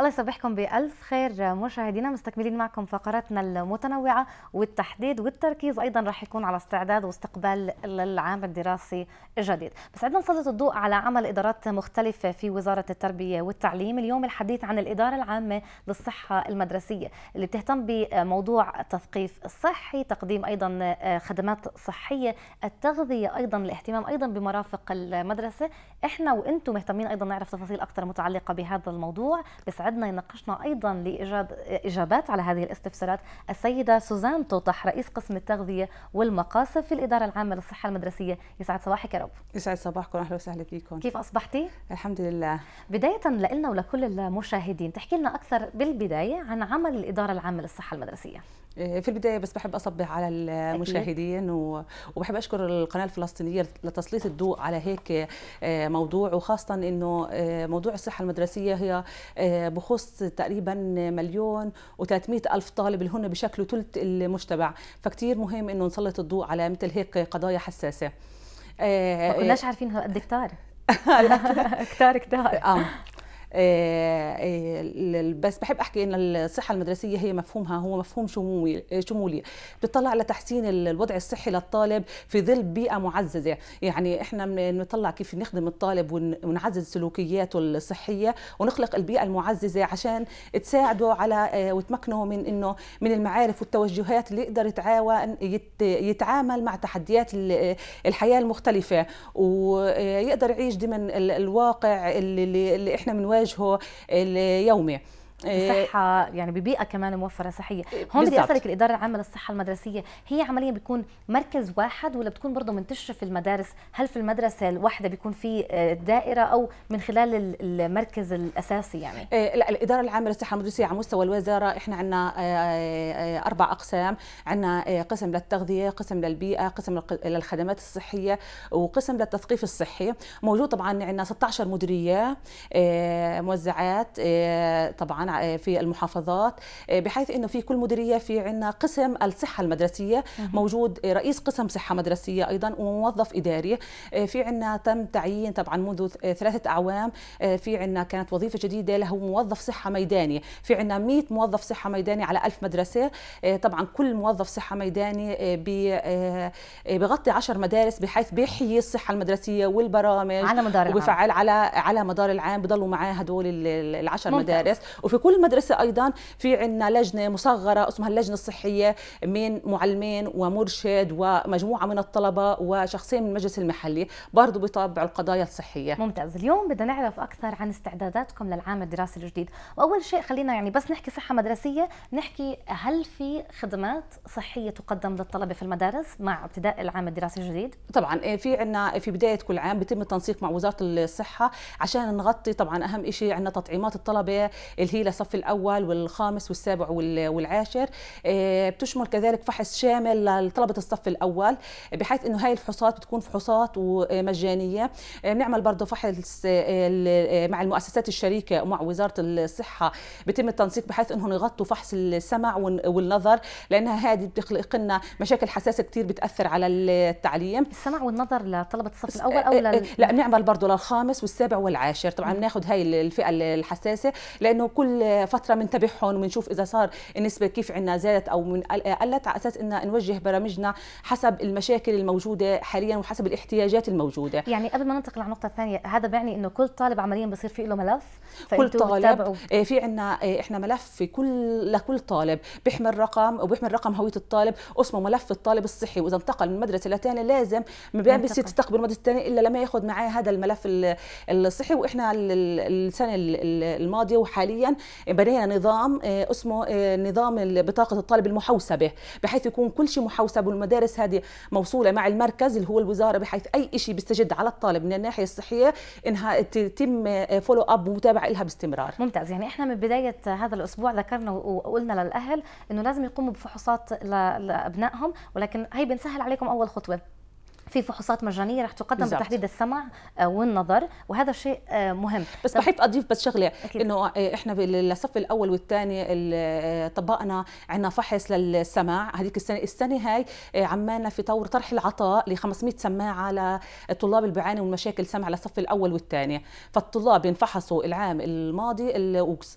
الله يصبحكم بألف خير مشاهدينا مستكملين معكم فقراتنا المتنوعة والتحديد والتركيز أيضا راح يكون على استعداد واستقبال للعام الدراسي الجديد بس عندنا نسلط الضوء على عمل إدارات مختلفة في وزارة التربية والتعليم اليوم الحديث عن الإدارة العامة للصحة المدرسية اللي بتهتم بموضوع التثقيف الصحي تقديم أيضا آه، خدمات صحية التغذية أيضا الاهتمام أيضا بمرافق المدرسة احنا وانتم مهتمين أيضا نعرف تفاصيل أكثر متعلقة بهذا الموضوع بس يسعدنا يناقشنا ايضا لايجاد اجابات على هذه الاستفسارات السيده سوزان توطح رئيس قسم التغذيه والمقاصف في الاداره العامه للصحه المدرسيه يسعد صباحك يا رب يسعد صباحكم اهلا وسهلا فيكم كيف اصبحتي الحمد لله بدايه لنا ولكل المشاهدين تحكي لنا اكثر بالبدايه عن عمل الاداره العامه للصحه المدرسيه آه، في البدايه بس بحب اصبح على المشاهدين و... وبحب اشكر القناه الفلسطينيه لتسليط الضوء على هيك آه، موضوع وخاصه انه آه، موضوع الصحه المدرسيه هي بخص تقريبا مليون و300 ألف طالب اللي هن بشكل ثلث المجتمع فكتير مهم أنه نسلط الضوء على مثل هيك قضايا حساسة آه، ما كناش آه، عارفين قد إيه كتار كتار كتار آه. آه، آه، بس بحب احكي ان الصحه المدرسيه هي مفهومها هو مفهوم شمولي آه، شمولي بتطلع على تحسين الوضع الصحي للطالب في ظل بيئه معززه يعني احنا بنطلع كيف نخدم الطالب ونعزز سلوكياته الصحيه ونخلق البيئه المعززه عشان تساعده على وتمكنه من انه من المعارف والتوجهات اللي يقدر يتعاون يتعامل مع تحديات الحياه المختلفه ويقدر يعيش ضمن الواقع اللي, اللي احنا بنواجهه تواجهه اليومي بصحه إيه. يعني ببيئه كمان موفره صحيه إيه، هون بدي اسالك الاداره العامه للصحه المدرسيه هي عمليا بيكون مركز واحد ولا بتكون برضه منتشره في المدارس هل في المدرسه الواحده بيكون في آه، دائره او من خلال المركز الاساسي يعني إيه، لا الاداره العامه للصحه المدرسيه على مستوى الوزاره احنا عندنا آه، آه، اربع اقسام عندنا قسم للتغذيه قسم للبيئه قسم للخدمات الصحيه وقسم للتثقيف الصحي موجود طبعا عندنا 16 مديريه موزعات طبعا آه، في المحافظات آه، بحيث انه في كل مديريه في عندنا قسم الصحه المدرسيه موجود آه، رئيس قسم صحه مدرسيه ايضا وموظف اداري في عندنا تم تعيين طبعا منذ ثلاثه اعوام في عندنا كانت وظيفه جديده له موظف صحه ميداني في عندنا 100 موظف صحه ميداني على 1000 مدرسه طبعا كل موظف صحه ميداني بغطي 10 مدارس بحيث بيحيي الصحه المدرسيه والبرامج على مدار وبفعل على على مدار العام بضلوا معاه هدول العشر ممتاز. مدارس وفي بكل مدرسة أيضا في عنا لجنة مصغرة اسمها اللجنة الصحية من معلمين ومرشد ومجموعة من الطلبة وشخصين من المجلس المحلي برضو بطابع القضايا الصحية ممتاز اليوم بدنا نعرف أكثر عن استعداداتكم للعام الدراسي الجديد وأول شيء خلينا يعني بس نحكي صحة مدرسية نحكي هل في خدمات صحية تقدم للطلبة في المدارس مع ابتداء العام الدراسي الجديد؟ طبعا إيه، في عنا في بداية كل عام بيتم التنسيق مع وزارة الصحة عشان نغطي طبعا أهم شيء عنا تطعيمات الطلبة اللي هي الصف الاول والخامس والسابع والعاشر آه، بتشمل كذلك فحص شامل لطلبه الصف الاول بحيث انه هاي الفحوصات بتكون فحوصات ومجانيه آه، بنعمل برضه فحص آه، مع المؤسسات الشريكه ومع وزاره الصحه بتم التنسيق بحيث انهم يغطوا فحص السمع والنظر لانها هذه بتخلق لنا مشاكل حساسه كثير بتاثر على التعليم السمع والنظر لطلبه الصف الاول او لل... لا بنعمل برضه للخامس والسابع والعاشر طبعا بناخذ هاي الفئه الحساسه لانه كل كل فتره بنتابعهم وبنشوف اذا صار النسبه كيف عندنا زادت او من قلت على اساس ان نوجه برامجنا حسب المشاكل الموجوده حاليا وحسب الاحتياجات الموجوده يعني قبل ما ننتقل على النقطه الثانيه هذا بيعني انه كل طالب عمليا بصير في له ملف كل طالب إيه، في عندنا إيه، احنا ملف في كل لكل طالب بيحمل رقم وبيحمل رقم هويه الطالب اسمه ملف الطالب الصحي واذا انتقل من مدرسه لثانيه لازم ما بيصير يستقبل المدرسه الثانيه الا لما ياخذ معاه هذا الملف الصحي واحنا السنه الماضيه وحاليا بنينا نظام آه، اسمه آه، نظام بطاقه الطالب المحوسبه بحيث يكون كل شيء محوسب والمدارس هذه موصوله مع المركز اللي هو الوزاره بحيث اي شيء بيستجد على الطالب من الناحيه الصحيه انها تتم فولو آه، اب ومتابعه لها باستمرار ممتاز يعني احنا من بدايه هذا الاسبوع ذكرنا وقلنا للاهل انه لازم يقوموا بفحوصات لابنائهم ولكن هي بنسهل عليكم اول خطوه في فحوصات مجانيه رح تقدم بالزبط. بتحديد السمع آه، والنظر وهذا شيء آه، مهم بس بحب اضيف بس شغله انه آه، احنا بالصف الاول والثاني طبقنا عنا فحص للسمع هذيك السنه السنه هاي عمالنا في طور طرح العطاء ل 500 سماعه للطلاب اللي بيعانوا من مشاكل سمع للصف الاول والثاني فالطلاب انفحصوا العام الماضي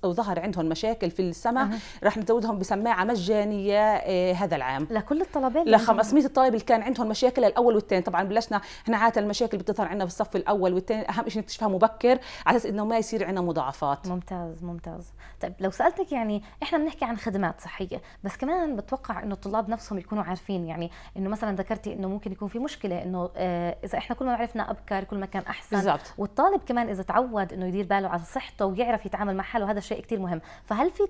وظهر عندهم مشاكل في السمع أه. رح نزودهم بسماعه مجانيه هذا العام لكل الطلبه ل 500 طالب اللي كان عندهم مشاكل الاول والثاني طبعا بلشنا احنا عاده المشاكل بتظهر عندنا بالصف الاول والثاني اهم شيء نكتشفها مبكر على اساس انه ما يصير عندنا مضاعفات ممتاز ممتاز طيب لو سالتك يعني احنا بنحكي عن خدمات صحيه بس كمان بتوقع انه الطلاب نفسهم يكونوا عارفين يعني انه مثلا ذكرتي انه ممكن يكون في مشكله انه آه، اذا احنا كل ما عرفنا ابكر كل ما كان احسن بالزبط. والطالب كمان اذا تعود انه يدير باله على صحته ويعرف يتعامل مع حاله هذا شيء كثير مهم فهل في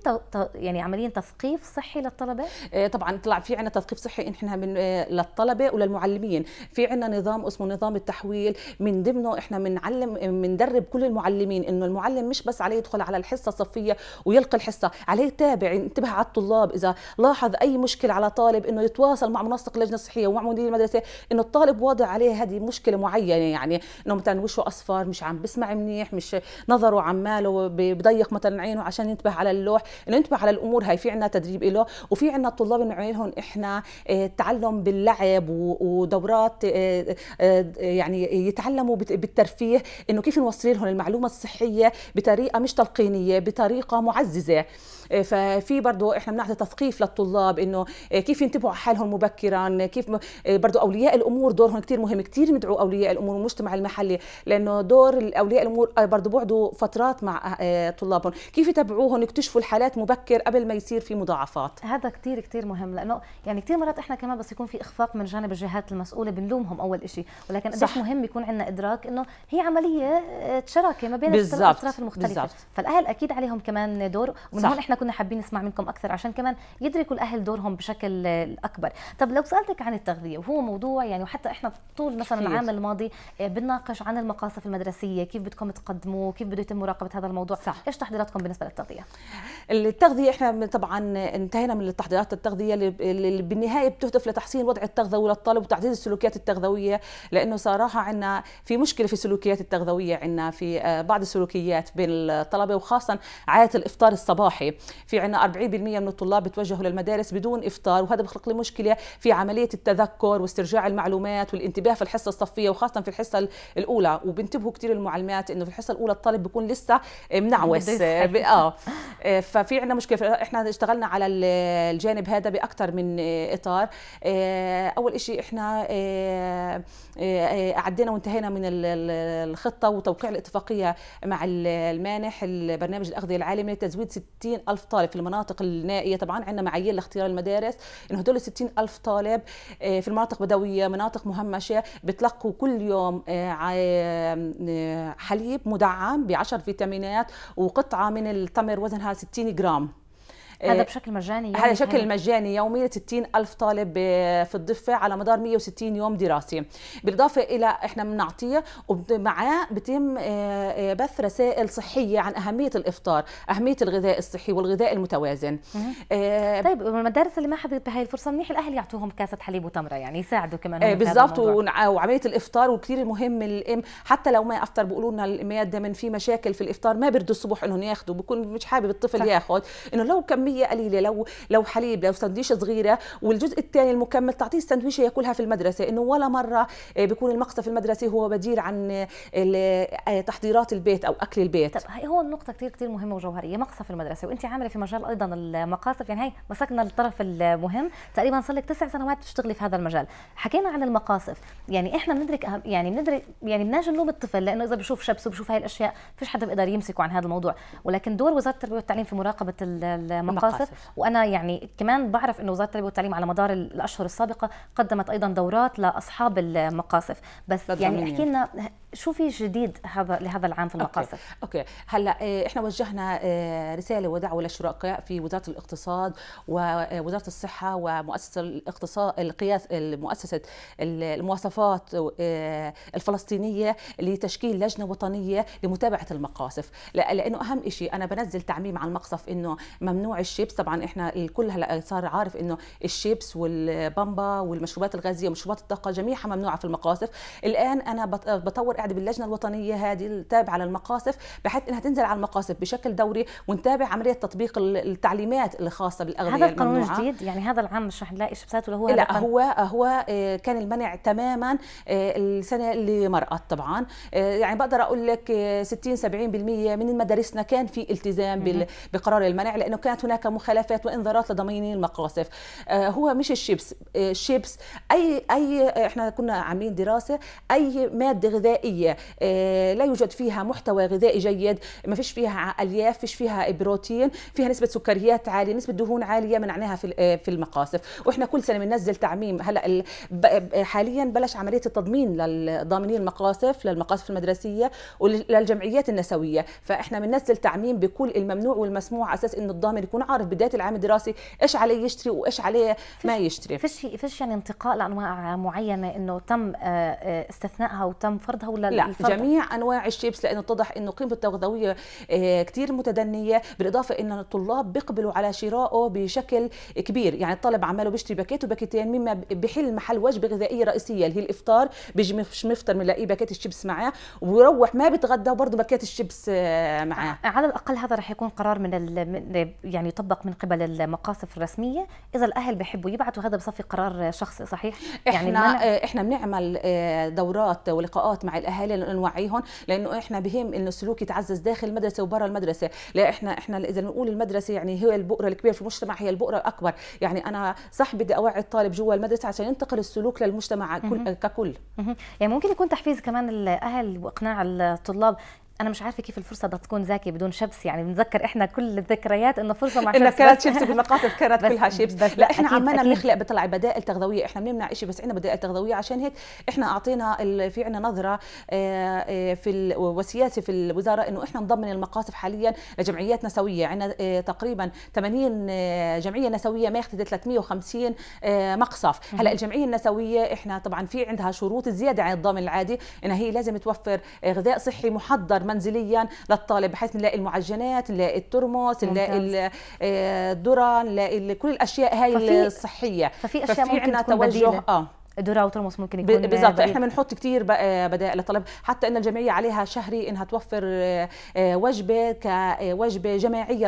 يعني عمليا تثقيف صحي للطلبه آه، طبعا طلع في عندنا تثقيف صحي احنا من آه، للطلبه وللمعلمين في في عندنا نظام اسمه نظام التحويل من ضمنه احنا بنعلم بندرب كل المعلمين انه المعلم مش بس عليه يدخل على الحصه الصفيه ويلقي الحصه عليه يتابع ينتبه على الطلاب اذا لاحظ اي مشكله على طالب انه يتواصل مع منسق اللجنه الصحيه ومع مدير المدرسه انه الطالب واضع عليه هذه مشكله معينه يعني انه مثلا وشه اصفر مش عم بسمع منيح مش نظره عماله بضيق مثلا عينه عشان ينتبه على اللوح انه ينتبه على الامور هاي في عندنا تدريب له وفي عندنا الطلاب بنعمل احنا إيه، تعلم باللعب ودورات آه، آه، آه، يعني يتعلموا بالترفيه انه كيف نوصل لهم المعلومه الصحيه بطريقه مش تلقينيه بطريقه معززه إيه، ففي برضه احنا بنعطي تثقيف للطلاب انه إيه، كيف ينتبهوا على حالهم مبكرا كيف إيه، برضه اولياء الامور دورهم كثير مهم كثير ندعو اولياء الامور والمجتمع المحلي لانه دور اولياء الامور آه، برضه بعده فترات مع آه، طلابهم كيف يتابعوهم يكتشفوا الحالات مبكر قبل ما يصير في مضاعفات هذا كثير كثير مهم لانه يعني كثير مرات احنا كمان بس يكون في اخفاق من جانب الجهات المسؤوله بنلومهم اول شيء ولكن قديش مهم يكون عندنا ادراك انه هي عمليه شراكه ما بين الاطراف المختلفه بالزبط. فالاهل اكيد عليهم كمان دور ومن هون احنا كنا حابين نسمع منكم اكثر عشان كمان يدركوا الاهل دورهم بشكل اكبر طب لو سالتك عن التغذيه وهو موضوع يعني وحتى احنا طول مثلا العام الماضي آه، بنناقش عن المقاصف المدرسيه كيف بدكم تقدموه كيف بده يتم مراقبه هذا الموضوع صح. ايش تحضيراتكم بالنسبه للتغذيه التغذيه احنا طبعا انتهينا من التحضيرات التغذيه اللي بالنهايه بتهدف لتحسين وضع التغذوي للطالب وتعزيز السلوكيات التغذويه لانه صراحه عندنا في مشكله في السلوكيات التغذويه عندنا في آه، بعض السلوكيات بين الطلبه وخاصه عاده الافطار الصباحي في عنا 40% من الطلاب بتوجهوا للمدارس بدون إفطار وهذا بخلق لي مشكلة في عملية التذكر واسترجاع المعلومات والانتباه في الحصة الصفية وخاصة في الحصة الأولى وبنتبهوا كثير المعلمات إنه في الحصة الأولى الطالب بيكون لسه منعوس اه ففي عنا مشكلة إحنا اشتغلنا على الجانب هذا بأكثر من آه، إطار آه، أول شيء إحنا آه، عدينا وانتهينا من الخطة وتوقيع الاتفاقية مع المانح البرنامج الأغذية العالمي لتزويد 60 ألف ألف طالب في المناطق النائية طبعا عندنا معايير لاختيار المدارس إنه هدول 60 ألف طالب آه، في المناطق بدوية مناطق مهمشة بتلقوا كل يوم آه، آه، حليب مدعم بعشر فيتامينات وقطعة من التمر وزنها ستين جرام هذا آه، بشكل مجاني يومي هذا بشكل مجاني يومي ل 60 ألف طالب آه، في الضفة على مدار 160 يوم دراسي بالإضافة إلى إحنا بنعطيه ومعاه بتم آه، بث رسائل صحية عن أهمية الإفطار أهمية الغذاء الصحي والغذاء المتوازن آه طيب المدارس اللي ما حضرت بهاي الفرصة منيح الأهل يعطوهم كاسة حليب وتمرة يعني يساعدوا كمان آه بالضبط وعملية الإفطار وكثير مهم الأم حتى لو ما أفطر بيقولوا لنا الأميات دايما في مشاكل في الإفطار ما بيردوا الصبح إنهم ياخذوا بكون مش حابب الطفل ياخذ إنه لو كم كميه قليله لو لو حليب لو سندويشه صغيره والجزء الثاني المكمل تعطيه السندويشه ياكلها في المدرسه انه ولا مره آه، بيكون المقصف في المدرسه هو بديل عن آه، آه، تحضيرات البيت او اكل البيت طب هي هو النقطه كثير كثير مهمه وجوهريه مقصف في المدرسه وانت عامله في مجال ايضا المقاصف يعني هي مسكنا الطرف المهم تقريبا صار لك تسع سنوات بتشتغلي في هذا المجال حكينا عن المقاصف يعني احنا بندرك يعني بندرك يعني بناجي نلوم الطفل لانه اذا بشوف شبس وبشوف هاي الاشياء فيش حدا بيقدر يمسكه عن هذا الموضوع ولكن دور وزاره التربيه والتعليم في مراقبه المقاصف مقاصر وانا يعني كمان بعرف انه وزاره التربيه والتعليم على مدار الاشهر السابقه قدمت ايضا دورات لاصحاب المقاصف بس يعني احكي لنا شو في جديد هذا لهذا العام في المقاصف اوكي, أوكي. هلا آه، احنا وجهنا آه، رساله ودعوه للشركاء في وزاره الاقتصاد ووزاره آه، الصحه ومؤسسه الاقتصاد القياس مؤسسه المواصفات الفلسطينيه لتشكيل لجنه وطنيه لمتابعه المقاصف لانه اهم شيء انا بنزل تعميم على المقصف انه ممنوع الشيبس طبعا احنا الكل هلا صار عارف انه الشيبس والبامبا والمشروبات الغازيه ومشروبات الطاقه جميعها ممنوعه في المقاصف الان انا بطور قاعده باللجنه الوطنيه هذه التابعه للمقاصف بحيث انها تنزل على المقاصف بشكل دوري ونتابع عمليه تطبيق التعليمات الخاصه بالاغذيه هذا القانون جديد يعني هذا العام مش رح نلاقي شيبسات ولا هو لا هو هو آه، كان المنع تماما آه، السنه اللي مرقت طبعا آه، يعني بقدر اقول لك 60 70% من مدارسنا كان في التزام بقرار المنع لانه كانت هناك هناك مخالفات وانذارات لضمانين المقاصف آه، هو مش الشيبس الشيبس آه، اي اي احنا كنا عاملين دراسه اي ماده غذائيه آه، لا يوجد فيها محتوى غذائي جيد ما فيش فيها الياف فيش فيها بروتين فيها نسبه سكريات عاليه نسبه دهون عاليه منعناها في في المقاصف واحنا كل سنه بننزل تعميم هلا حاليا بلش عمليه التضمين للضامنين المقاصف للمقاصف المدرسيه وللجمعيات النسويه فاحنا بننزل تعميم بكل الممنوع والمسموع على اساس انه الضامن يكون عارف بدايه العام الدراسي ايش عليه يشتري وايش عليه ما يشتري فيش فيش يعني انتقاء لانواع معينه انه تم آه، آه، استثنائها وتم فرضها ولا لا الفرض؟ جميع انواع الشيبس لانه اتضح انه قيمته التغذويه آه، كثير متدنيه بالاضافه انه الطلاب بيقبلوا على شرائه بشكل كبير يعني الطالب عماله بيشتري باكيت وباكيتين مما بحل محل وجبه غذائيه رئيسيه اللي هي الافطار بيجي مش مفطر بنلاقيه باكيت الشيبس معاه وبيروح ما بيتغدى وبرضه باكيت الشيبس معاه على الاقل هذا رح يكون قرار من, ال... من يعني يطبق من قبل المقاصف الرسميه اذا الاهل بحبوا يبعثوا هذا بصفي قرار شخصي صحيح يعني احنا يعني احنا بنعمل آه، دورات ولقاءات مع الاهالي لنوعيهم لانه احنا بهم انه السلوك يتعزز داخل المدرسه وبرا المدرسه لا احنا احنا اذا بنقول المدرسه يعني هي البؤره الكبيره في المجتمع هي البؤره الاكبر يعني انا صح بدي اوعي الطالب جوا المدرسه عشان ينتقل السلوك للمجتمع كل ككل يعني ممكن يكون تحفيز كمان الاهل واقناع الطلاب انا مش عارفه كيف الفرصه بدها تكون زاكي بدون شبس يعني بنتذكر احنا كل الذكريات انه فرصه مع شبس كانت شبس بالمقاطع كانت كلها شيبس بس لا احنا عمالنا بنخلق بطلع بدائل تغذويه احنا بنمنع شيء بس عندنا بدائل تغذويه عشان هيك احنا اعطينا في عندنا نظره آه، آه، في وسياسه في الوزاره انه احنا نضمن المقاصف حاليا لجمعيات نسويه عندنا آه، تقريبا 80 جمعيه نسويه ماخذه 350 مقصف هلا الجمعيه النسويه احنا طبعا في عندها شروط زياده عن الضامن العادي انها هي لازم توفر غذاء صحي محضر منزليا للطالب بحيث نلاقي المعجنات نلاقي الترمس نلاقي آه، الذره نلاقي كل الاشياء هاي ففي الصحيه ففي اشياء ففي ممكن تكون توجه بديلة. اه الدور وترمس ممكن يكون بالضبط احنا بنحط كثير بدائل للطلب حتى ان الجمعيه عليها شهري انها توفر آه، آه، وجبه كوجبه آه، جماعيه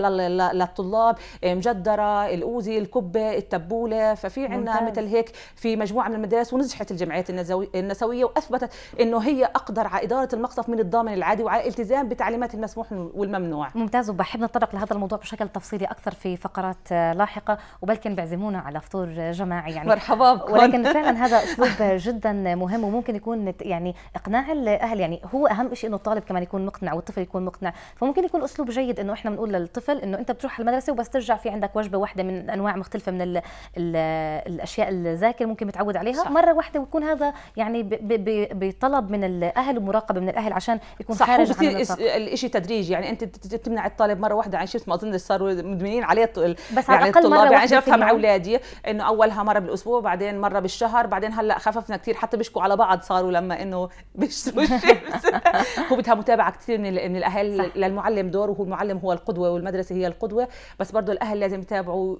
للطلاب مجدره الاوزي الكبه التبوله ففي عندنا مثل هيك في مجموعه من المدارس ونجحت الجمعيات النسويه واثبتت انه هي اقدر على اداره المقصف من الضامن العادي وعلى التزام بتعليمات المسموح والممنوع ممتاز وبحب نتطرق لهذا الموضوع بشكل تفصيلي اكثر في فقرات لاحقه وبلكن بيعزمونا على فطور جماعي يعني مرحبا بكم ولكن فعلا هذا اسلوب جدا مهم وممكن يكون يعني اقناع الاهل يعني هو اهم شيء انه الطالب كمان يكون مقنع والطفل يكون مقنع فممكن يكون اسلوب جيد انه احنا بنقول للطفل انه انت بتروح على المدرسه وبس ترجع في عندك وجبه واحده من انواع مختلفه من الـ الـ الاشياء الذاكر ممكن متعود عليها صح. مره واحده ويكون هذا يعني بطلب من الاهل ومراقبه من الاهل عشان يكون صح خارج عن الشيء تدريجي يعني انت تمنع الطالب مره واحده عن يعني شيء ما اظن صاروا مدمنين عليه بس يعني على الاقل مره يعني جربتها مع اولادي انه اولها مره بالاسبوع بعدين مره بالشهر بعدين بعدين هلا خففنا كثير حتى بيشكوا على بعض صاروا لما انه بيشتوا الشمس هو بدها متابعه كثير من من الاهل صح. للمعلم دور وهو المعلم هو القدوه والمدرسه هي القدوه بس برضه الاهل لازم يتابعوا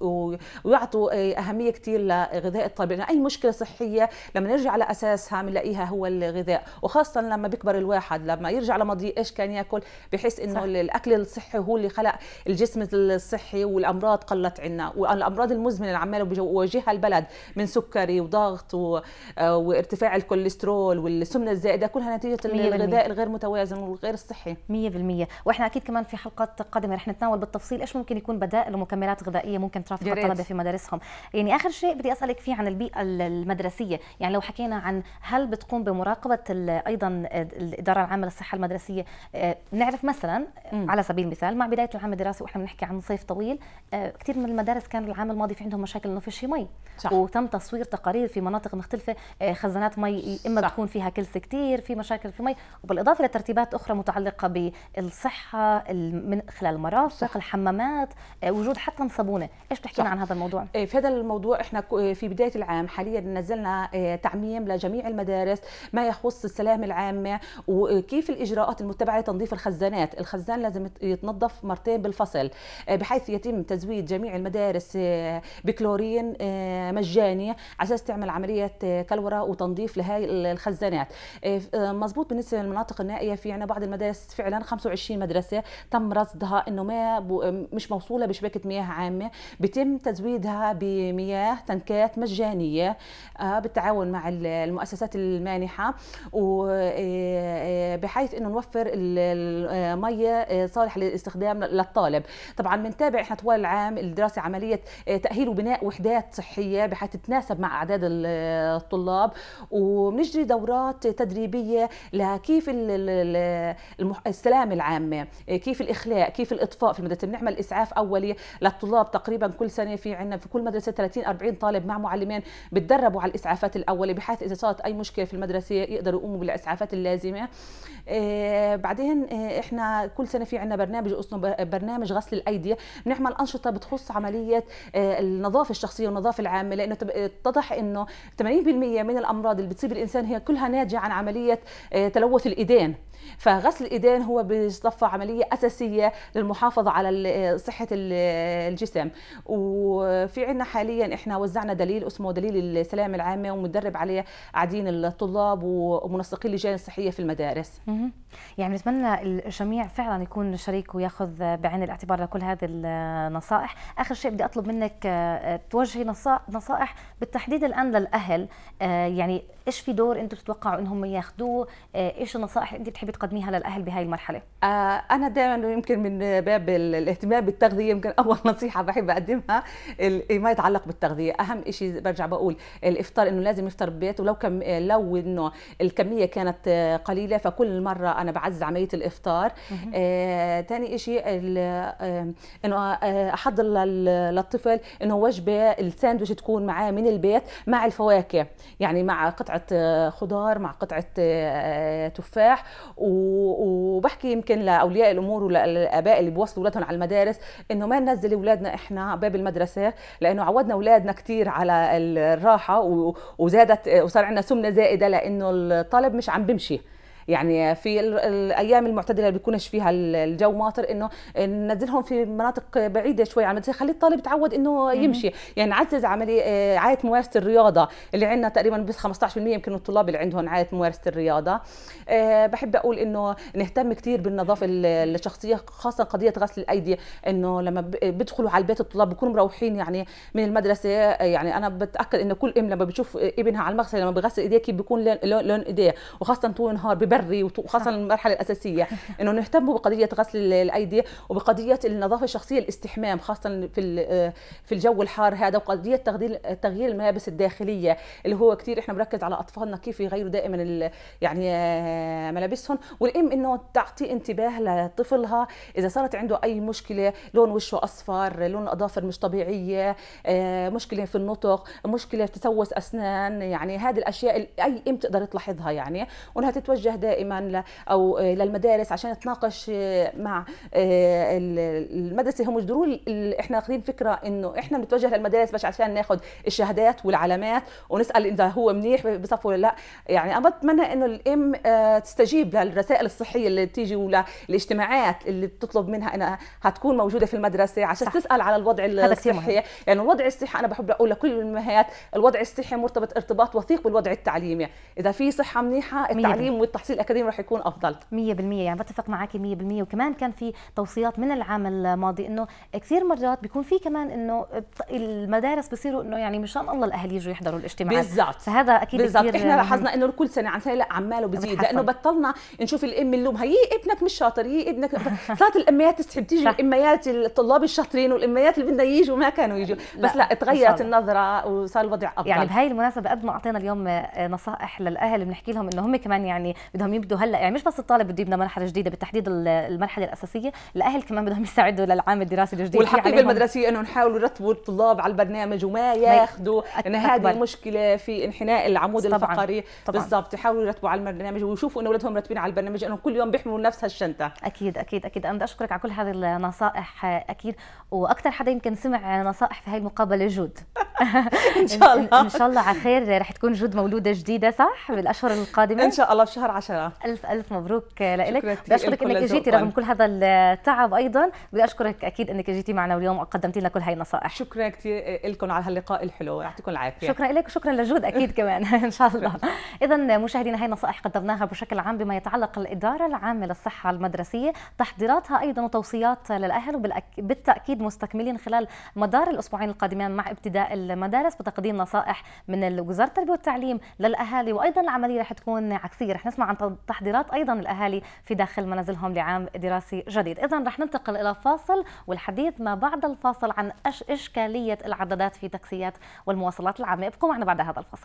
ويعطوا آه، اهميه كثير لغذاء الطالب لانه اي مشكله صحيه لما نرجع على اساسها بنلاقيها هو الغذاء وخاصه لما بيكبر الواحد لما يرجع لماضيه ايش كان ياكل بحس انه صح. الاكل الصحي هو اللي خلق الجسم الصحي والامراض قلت عنا والامراض المزمنه اللي عماله بيواجهها البلد من سكري وضغط و آه، وارتفاع الكوليسترول والسمنه الزائده كلها نتيجه الغذاء الغير متوازن والغير الصحي 100% واحنا اكيد كمان في حلقات قادمه رح نتناول بالتفصيل ايش ممكن يكون بدائل ومكملات غذائيه ممكن ترافق الطلبه في مدارسهم يعني اخر شيء بدي اسالك فيه عن البيئه المدرسيه يعني لو حكينا عن هل بتقوم بمراقبه ايضا الاداره العامه للصحه المدرسيه آه، نعرف مثلا على سبيل المثال مع بدايه العام الدراسي واحنا بنحكي عن صيف طويل آه، كثير من المدارس كان العام الماضي في عندهم مشاكل انه في شيء مي صح. وتم تصوير تقارير في مناطق مختلفة مختلفه آه، خزانات مي اما صح. تكون فيها كلس كثير في مشاكل في المي وبالاضافه لترتيبات اخرى متعلقه بالصحه من خلال المرافق الحمامات آه، وجود حتى صابونه ايش بتحكي عن هذا الموضوع آه، في هذا الموضوع احنا في بدايه العام حاليا نزلنا تعميم لجميع المدارس ما يخص السلام العامه وكيف الاجراءات المتبعه لتنظيف الخزانات الخزان لازم يتنظف مرتين بالفصل بحيث يتم تزويد جميع المدارس بكلورين مجاني على اساس تعمل عمليه عمليات آه، كلوره وتنظيف لهي الخزانات آه، آه، مزبوط بالنسبه للمناطق النائيه في عنا بعض المدارس فعلا 25 مدرسه تم رصدها انه ما مش موصوله بشبكه مياه عامه بتم تزويدها بمياه تنكات مجانيه بالتعاون مع المؤسسات المانحه وبحيث انه نوفر الميه صالح للاستخدام للطالب طبعا بنتابع احنا طوال العام الدراسه عمليه تاهيل وبناء وحدات صحيه بحيث تتناسب مع اعداد الطلاب وبنجري دورات تدريبيه لكيف السلامه العامه كيف الاخلاء كيف الاطفاء في المدرسه بنعمل اسعاف اولي للطلاب تقريبا كل سنه في عندنا في كل مدرسه 30 40 طالب مع معلمين بتدربوا على الاسعافات الاولي بحيث اذا صارت اي مشكله في المدرسه يقدروا يقوموا بالاسعافات اللازمه آه، بعدين آه، احنا كل سنه في عندنا برنامج اسمه برنامج غسل الايدي بنعمل انشطه بتخص عمليه آه، النظافه الشخصيه والنظافه العامه لانه اتضح انه 80% من الامراض اللي بتصيب الانسان هي كلها ناتجه عن عمليه آه، تلوث الايدين فغسل الايدين هو بيصفى عمليه اساسيه للمحافظه على صحه الجسم وفي عندنا حاليا احنا وزعنا دليل اسمه دليل السلامه العامه ومدرب عليه قاعدين الطلاب ومنسقين اللجان الصحيه في المدارس يعني نتمنى الجميع فعلا يكون شريك وياخذ بعين الاعتبار لكل هذه النصائح اخر شيء بدي اطلب منك آه، توجهي نصائح بالتحديد الان للاهل آه، يعني ايش في دور انتم بتتوقعوا انهم ياخذوه آه، ايش النصائح اللي انت بتحبي بتحبي تقدميها للاهل بهاي المرحله آه، انا دائما يمكن من باب الاهتمام بالتغذيه يمكن اول نصيحه بحب اقدمها إيه، ما يتعلق بالتغذيه اهم شيء برجع بقول الافطار انه لازم يفطر ببيته ولو كم لو انه الكميه كانت قليله فكل مره انا بعزز عمليه الافطار آه ثاني شيء آه، انه آه، احضر للطفل انه وجبه الساندويتش تكون معاه من البيت مع الفواكه يعني مع قطعه خضار مع قطعه تفاح وبحكي يمكن لاولياء الامور وللاباء اللي بيوصلوا اولادهم على المدارس انه ما ننزل اولادنا احنا باب المدرسه لانه عودنا اولادنا كثير على الراحه وزادت وصار عندنا سمنه زائده لانه الطالب مش عم بمشي يعني في الايام المعتدله اللي بيكونش فيها الجو ماطر انه ننزلهم في مناطق بعيده شوي عن المدرسه خلي الطالب يتعود انه يمشي يعني نعزز عمليه آه، عايه ممارسه الرياضه اللي عندنا تقريبا بس 15% يمكن الطلاب اللي عندهم عايه ممارسه الرياضه آه، بحب اقول انه نهتم كثير بالنظافه الشخصيه خاصه قضيه غسل الايدي انه لما بيدخلوا على البيت الطلاب بيكونوا مروحين يعني من المدرسه آه، يعني انا بتاكد انه كل ام لما بتشوف ابنها على المغسله لما بغسل ايديه كيف بيكون لون ايديه وخاصه طول النهار بري وخاصه المرحله الاساسيه انه نهتم بقضيه غسل الايدي وبقضيه النظافه الشخصيه الاستحمام خاصه في آه، في الجو الحار هذا وقضيه تغيير تغيير الملابس الداخليه اللي هو كثير احنا بنركز على اطفالنا كيف يغيروا دائما يعني آه، ملابسهم والام انه تعطي انتباه لطفلها اذا صارت عنده اي مشكله لون وشه اصفر لون اظافر مش طبيعيه آه، مشكله في النطق مشكله في تسوس اسنان يعني هذه الاشياء اي ام تقدر تلاحظها يعني وانها تتوجه دائما او آه، للمدارس عشان تناقش آه، مع آه، المدرسه هم مش احنا اخذين فكره انه احنا بنتوجه للمدارس بس عشان ناخذ الشهادات والعلامات ونسال اذا هو منيح بصفه ولا لا يعني انا بتمنى انه الام تستجيب للرسائل الصحيه اللي تيجي وللاجتماعات اللي بتطلب منها انها هتكون موجوده في المدرسه عشان صح. تسال على الوضع الصحي لانه يعني الوضع الصحي انا بحب اقول لكل المهات الوضع الصحي مرتبط ارتباط وثيق بالوضع التعليمي اذا في صحه منيحه التعليم والتحصيل التحصيل الاكاديمي راح يكون افضل 100% يعني بتفق معك 100% وكمان كان في توصيات من العام الماضي انه كثير مرات بيكون في كمان انه المدارس بصيروا انه يعني مشان الله الاهل يجوا يحضروا الاجتماعات بالزبط. فهذا اكيد بالزبط. كثير احنا لاحظنا انه كل سنه عن سنه لا عماله بزيد لانه بطلنا نشوف الام اللوم هي ابنك مش شاطر هي ابنك صارت الاميات تسحب تيجي الاميات الطلاب الشاطرين والاميات اللي بدنا يجوا ما كانوا يجوا بس لا, لا تغيرت النظره وصار الوضع افضل يعني بهي المناسبه قد ما اعطينا اليوم نصائح للاهل بنحكي لهم انه هم كمان يعني بدهم يبدوا هلا يعني مش بس الطالب بده يبنى مرحله جديده بالتحديد المرحله الاساسيه الاهل كمان بدهم يساعدوا للعام الدراسي الجديد والحقيبه المدرسيه انه نحاول نرتبوا الطلاب على البرنامج وما ياخذوا لان هذه المشكله في انحناء العمود طبعاً. الفقري بالضبط يحاولوا يرتبوا على البرنامج ويشوفوا انه اولادهم مرتبين على البرنامج انه كل يوم بيحملوا نفس هالشنطه اكيد اكيد اكيد انا بدي اشكرك على كل هذه النصائح اكيد واكثر حدا يمكن سمع نصائح في هاي المقابله جود ان شاء الله ان شاء الله على خير رح تكون جود مولوده جديده صح بالاشهر القادمه ان شاء الله في شهر 10 عشرة ألف ألف مبروك لك بدي أشكرك أنك جيتي رغم كل هذا التعب أيضا بدي أشكرك أكيد أنك جيتي معنا اليوم وقدمتي لنا كل هاي النصائح شكرا كثير لكم على هاللقاء الحلو يعطيكم العافية شكرا لك وشكرا لجود أكيد كمان إن شاء الله إذا مشاهدينا هاي النصائح قدمناها بشكل عام بما يتعلق الإدارة العامة للصحة المدرسية تحضيراتها أيضا وتوصيات للأهل وبالتأكيد مستكملين خلال مدار الأسبوعين القادمين مع ابتداء المدارس بتقديم نصائح من وزارة التربية والتعليم للأهالي وأيضا العملية رح تكون عكسية رح نسمع عن تحضيرات ايضا الاهالي في داخل منازلهم لعام دراسي جديد اذا رح ننتقل الى فاصل والحديث ما بعد الفاصل عن اشكاليه العدادات في تاكسيات والمواصلات العامه ابقوا معنا بعد هذا الفاصل